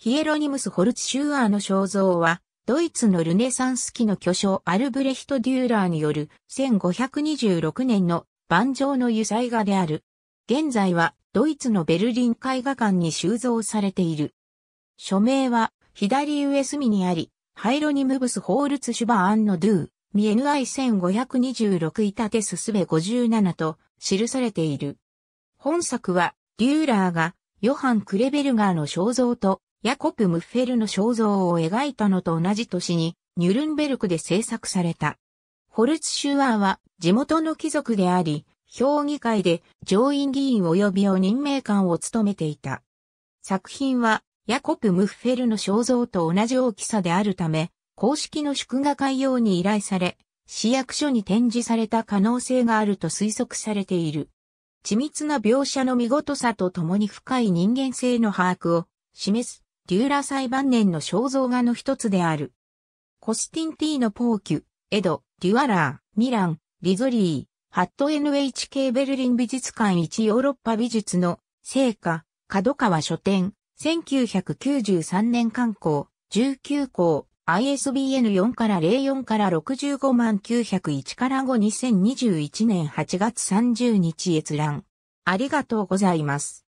ヒエロニムス・ホルツシューアーの肖像は、ドイツのルネサンス期の巨匠アルブレヒト・デューラーによる1526年の盤上の油彩画である。現在はドイツのベルリン絵画館に収蔵されている。署名は左上隅にあり、ハイロニムブス・ホールツシュバーンのドゥー、ミエヌアイ1526イタテススベ57と記されている。本作は、デューラーがヨハン・クレベルガーの肖像とヤコプ・ムッフェルの肖像を描いたのと同じ年に、ニュルンベルクで制作された。ホルツシュアーは地元の貴族であり、評議会で上院議員及びを任命官を務めていた。作品はヤコプ・ムッフェルの肖像と同じ大きさであるため、公式の祝賀会用に依頼され、市役所に展示された可能性があると推測されている。緻密な描写の見事さとともに深い人間性の把握を示すデューラ最晩年の肖像画の一つである。コスティンティーノ・ポーキュ、エド、デュアラー、ミラン、リゾリー、ハット NHK ベルリン美術館1ヨーロッパ美術の聖火、角川書店、1993年刊行、19校、ISBN 4から04から65万901から5 2021年8月30日閲覧。ありがとうございます。